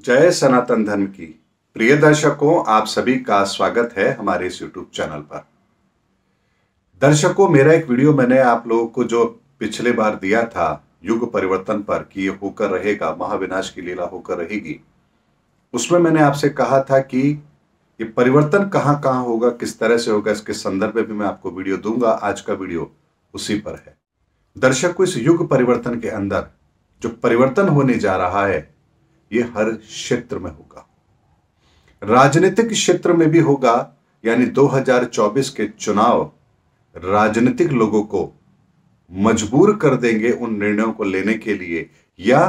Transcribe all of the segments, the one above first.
जय सनातन धर्म की प्रिय दर्शकों आप सभी का स्वागत है हमारे इस यूट्यूब चैनल पर दर्शकों मेरा एक वीडियो मैंने आप लोगों को जो पिछले बार दिया था युग परिवर्तन पर कि ये होकर रहेगा महाविनाश की लीला होकर रहेगी उसमें मैंने आपसे कहा था कि ये परिवर्तन कहाँ कहाँ होगा किस तरह से होगा इसके संदर्भ में भी मैं आपको वीडियो दूंगा आज का वीडियो उसी पर है दर्शक को इस युग परिवर्तन के अंदर जो परिवर्तन होने जा रहा है ये हर क्षेत्र में होगा राजनीतिक क्षेत्र में भी होगा यानी 2024 के चुनाव राजनीतिक लोगों को मजबूर कर देंगे उन निर्णयों को लेने के लिए या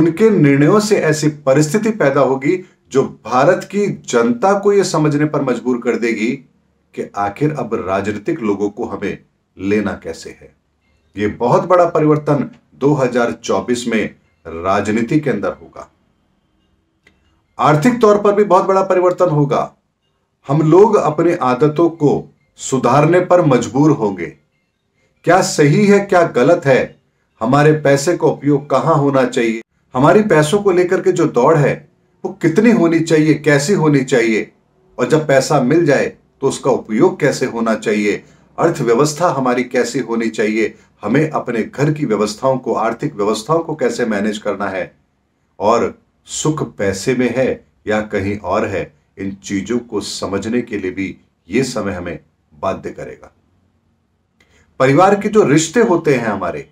उनके निर्णयों से ऐसी परिस्थिति पैदा होगी जो भारत की जनता को यह समझने पर मजबूर कर देगी कि आखिर अब राजनीतिक लोगों को हमें लेना कैसे है यह बहुत बड़ा परिवर्तन 2024 में राजनीति के अंदर होगा आर्थिक तौर पर भी बहुत बड़ा परिवर्तन होगा हम लोग अपनी आदतों को सुधारने पर मजबूर होंगे क्या सही है क्या गलत है हमारे पैसे का उपयोग कहां होना चाहिए हमारी पैसों को लेकर के जो दौड़ है वो कितनी होनी चाहिए कैसी होनी चाहिए और जब पैसा मिल जाए तो उसका उपयोग कैसे होना चाहिए अर्थव्यवस्था हमारी कैसी होनी चाहिए हमें अपने घर की व्यवस्थाओं को आर्थिक व्यवस्थाओं को कैसे मैनेज करना है और सुख पैसे में है या कहीं और है इन चीजों को समझने के लिए भी ये समय हमें बाध्य करेगा परिवार के जो रिश्ते होते हैं हमारे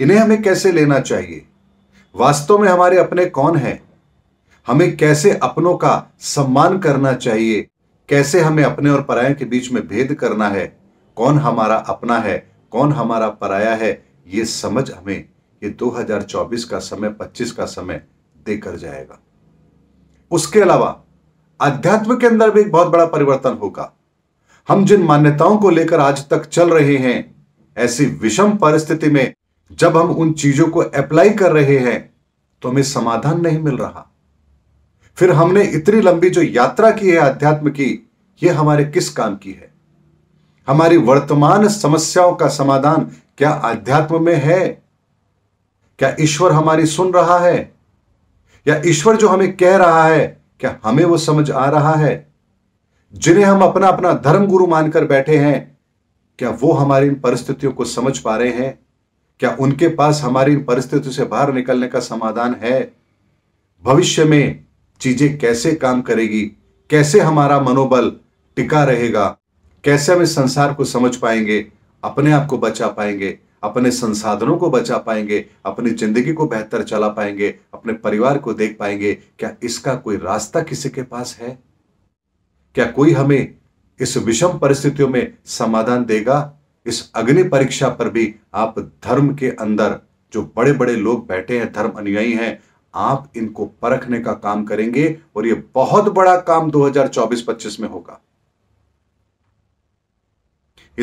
इन्हें हमें कैसे लेना चाहिए वास्तव में हमारे अपने कौन हैं हमें कैसे अपनों का सम्मान करना चाहिए कैसे हमें अपने और पराया के बीच में भेद करना है कौन हमारा अपना है कौन हमारा पराया है ये समझ हमें ये 2024 का समय 25 का समय देकर कर जाएगा उसके अलावा अध्यात्म के अंदर भी एक बहुत बड़ा परिवर्तन होगा हम जिन मान्यताओं को लेकर आज तक चल रहे हैं ऐसी विषम परिस्थिति में जब हम उन चीजों को अप्लाई कर रहे हैं तो हमें समाधान नहीं मिल रहा फिर हमने इतनी लंबी जो यात्रा की है अध्यात्म की यह हमारे किस काम की है हमारी वर्तमान समस्याओं का समाधान क्या अध्यात्म में है क्या ईश्वर हमारी सुन रहा है या ईश्वर जो हमें कह रहा है क्या हमें वो समझ आ रहा है जिन्हें हम अपना अपना धर्म गुरु मानकर बैठे हैं क्या वो हमारी इन परिस्थितियों को समझ पा रहे हैं क्या उनके पास हमारी इन परिस्थितियों से बाहर निकलने का समाधान है भविष्य में चीजें कैसे काम करेगी कैसे हमारा मनोबल टिका रहेगा कैसे हम इस संसार को समझ पाएंगे अपने आप को बचा पाएंगे अपने संसाधनों को बचा पाएंगे अपनी जिंदगी को बेहतर चला पाएंगे अपने परिवार को देख पाएंगे क्या इसका कोई रास्ता किसी के पास है क्या कोई हमें इस विषम परिस्थितियों में समाधान देगा इस अग्नि परीक्षा पर भी आप धर्म के अंदर जो बड़े बड़े लोग बैठे हैं धर्म अनुयायी हैं आप इनको परखने का काम करेंगे और यह बहुत बड़ा काम 2024-25 में होगा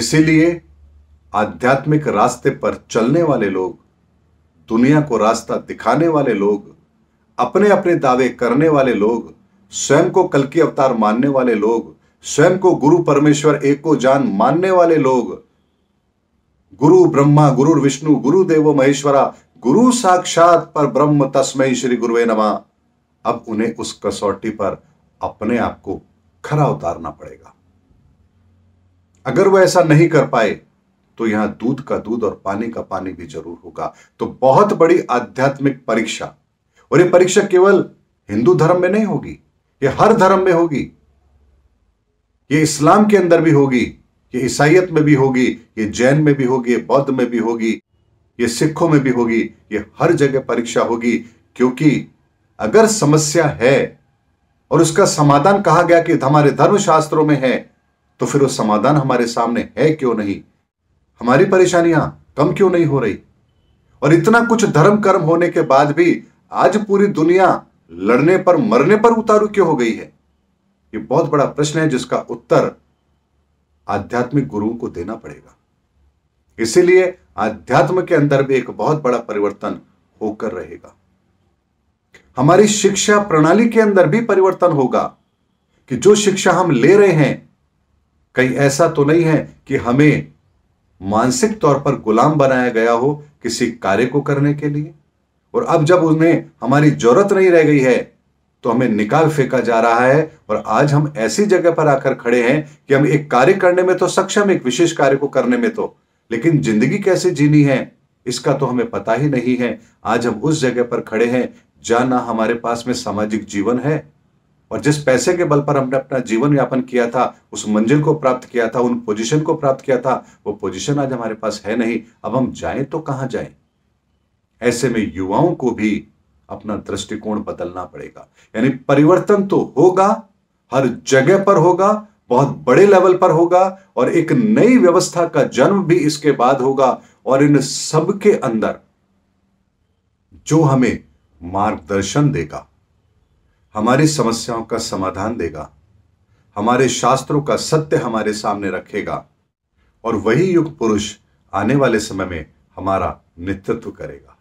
इसीलिए आध्यात्मिक रास्ते पर चलने वाले लोग दुनिया को रास्ता दिखाने वाले लोग अपने अपने दावे करने वाले लोग स्वयं को की अवतार मानने वाले लोग स्वयं को गुरु परमेश्वर एक को जान मानने वाले लोग गुरु ब्रह्मा गुरु विष्णु गुरु देव महेश्वरा गुरु साक्षात पर ब्रह्म तस्मय श्री गुरुवे नमा अब उन्हें उस कसौटी पर अपने आप को खरा उतारना पड़ेगा अगर वह ऐसा नहीं कर पाए तो यहां दूध का दूध और पानी का पानी भी जरूर होगा तो बहुत बड़ी आध्यात्मिक परीक्षा और ये परीक्षा केवल हिंदू धर्म में नहीं होगी ये हर धर्म में होगी ये इस्लाम के अंदर भी होगी ये ईसाइत में भी होगी ये जैन में भी होगी ये बौद्ध में भी होगी ये सिखों में भी होगी ये हर जगह परीक्षा होगी क्योंकि अगर समस्या है और उसका समाधान कहा गया कि हमारे धर्म शास्त्रों में है तो फिर वो समाधान हमारे सामने है क्यों नहीं हमारी परेशानियां कम क्यों नहीं हो रही और इतना कुछ धर्म कर्म होने के बाद भी आज पूरी दुनिया लड़ने पर मरने पर उतारू क्यों हो गई है यह बहुत बड़ा प्रश्न है जिसका उत्तर आध्यात्मिक गुरुओं को देना पड़ेगा इसीलिए आध्यात्म के अंदर भी एक बहुत बड़ा परिवर्तन होकर रहेगा हमारी शिक्षा प्रणाली के अंदर भी परिवर्तन होगा कि जो शिक्षा हम ले रहे हैं कहीं ऐसा तो नहीं है कि हमें मानसिक तौर पर गुलाम बनाया गया हो किसी कार्य को करने के लिए और अब जब उन्हें हमारी जरूरत नहीं रह गई है तो हमें निकाल फेंका जा रहा है और आज हम ऐसी जगह पर आकर खड़े हैं कि हम एक कार्य करने में तो सक्षम एक विशेष कार्य को करने में तो लेकिन जिंदगी कैसे जीनी है इसका तो हमें पता ही नहीं है आज हम उस जगह पर खड़े हैं जाना हमारे पास में सामाजिक जीवन है और जिस पैसे के बल पर हमने अपना जीवन यापन किया था उस मंजिल को प्राप्त किया था उन पोजीशन को प्राप्त किया था वो पोजीशन आज हमारे पास है नहीं अब हम जाएं तो कहां जाएं ऐसे में युवाओं को भी अपना दृष्टिकोण बदलना पड़ेगा यानी परिवर्तन तो होगा हर जगह पर होगा बहुत बड़े लेवल पर होगा और एक नई व्यवस्था का जन्म भी इसके बाद होगा और इन सबके अंदर जो हमें मार्गदर्शन देगा हमारी समस्याओं का समाधान देगा हमारे शास्त्रों का सत्य हमारे सामने रखेगा और वही युग पुरुष आने वाले समय में हमारा नेतृत्व करेगा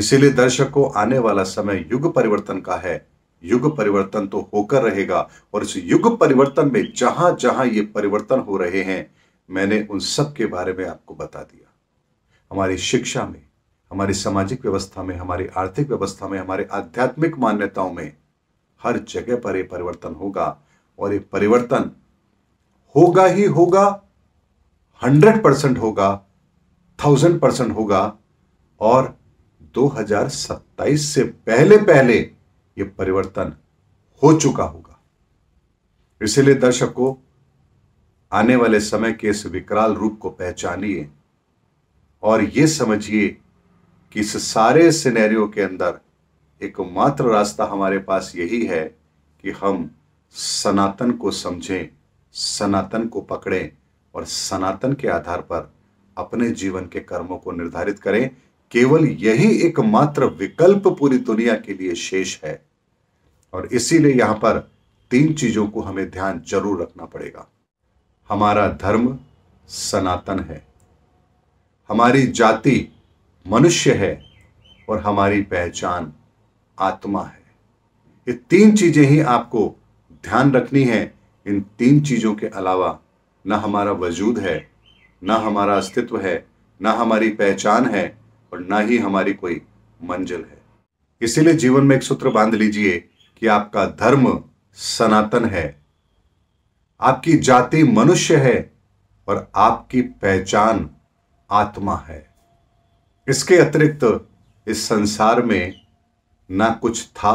इसीलिए दर्शकों आने वाला समय युग परिवर्तन का है युग परिवर्तन तो होकर रहेगा और इस युग परिवर्तन में जहां जहां ये परिवर्तन हो रहे हैं मैंने उन सब के बारे में आपको बता दिया हमारी शिक्षा में हमारी सामाजिक व्यवस्था में हमारी आर्थिक व्यवस्था में हमारे आध्यात्मिक मान्यताओं में हर जगह पर यह परिवर्तन होगा और ये परिवर्तन होगा ही होगा हंड्रेड परसेंट होगा थाउजेंड परसेंट होगा और 2027 से पहले पहले यह परिवर्तन हो चुका होगा इसलिए दर्शकों आने वाले समय के इस विकराल रूप को पहचानिए और यह समझिए कि इस सारे सिनेरियो के अंदर एकमात्र रास्ता हमारे पास यही है कि हम सनातन को समझें सनातन को पकड़ें और सनातन के आधार पर अपने जीवन के कर्मों को निर्धारित करें केवल यही एकमात्र विकल्प पूरी दुनिया के लिए शेष है और इसीलिए यहां पर तीन चीजों को हमें ध्यान जरूर रखना पड़ेगा हमारा धर्म सनातन है हमारी जाति मनुष्य है और हमारी पहचान आत्मा है ये तीन चीजें ही आपको ध्यान रखनी है इन तीन चीजों के अलावा ना हमारा वजूद है ना हमारा अस्तित्व है ना हमारी पहचान है और ना ही हमारी कोई मंजिल है इसीलिए जीवन में एक सूत्र बांध लीजिए कि आपका धर्म सनातन है आपकी जाति मनुष्य है और आपकी पहचान आत्मा है इसके अतिरिक्त इस संसार में ना कुछ था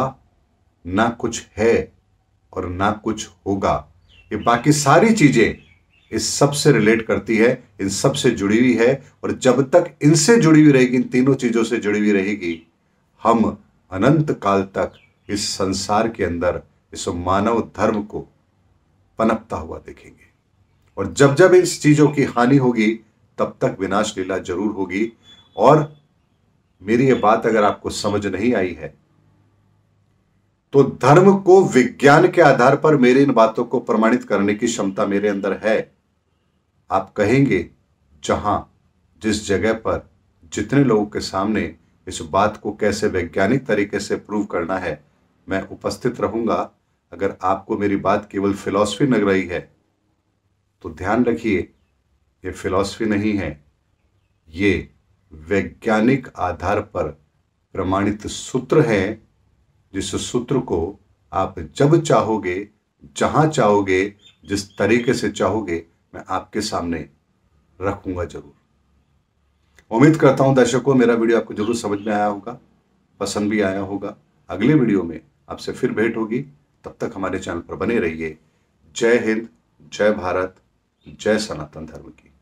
ना कुछ है और ना कुछ होगा ये बाकी सारी चीजें इस सब से रिलेट करती है इन सब से जुड़ी हुई है और जब तक इनसे जुड़ी हुई रहेगी इन तीनों चीजों से जुड़ी हुई रहेगी हम अनंत काल तक इस संसार के अंदर इस मानव धर्म को पनपता हुआ देखेंगे और जब जब इन चीजों की हानि होगी तब तक विनाश लीला जरूर होगी और मेरी ये बात अगर आपको समझ नहीं आई है तो धर्म को विज्ञान के आधार पर मेरी इन बातों को प्रमाणित करने की क्षमता मेरे अंदर है आप कहेंगे जहां जिस जगह पर जितने लोगों के सामने इस बात को कैसे वैज्ञानिक तरीके से प्रूव करना है मैं उपस्थित रहूंगा अगर आपको मेरी बात केवल फिलॉसफी लग रही है तो ध्यान रखिए ये फिलॉसफी नहीं है ये वैज्ञानिक आधार पर प्रमाणित सूत्र है जिस सूत्र को आप जब चाहोगे जहां चाहोगे जिस तरीके से चाहोगे मैं आपके सामने रखूंगा जरूर उम्मीद करता हूं दर्शकों मेरा वीडियो आपको जरूर समझ में आया होगा पसंद भी आया होगा अगले वीडियो में आपसे फिर भेंट होगी तब तक हमारे चैनल पर बने रहिए जय हिंद जय भारत जय सनातन धर्म की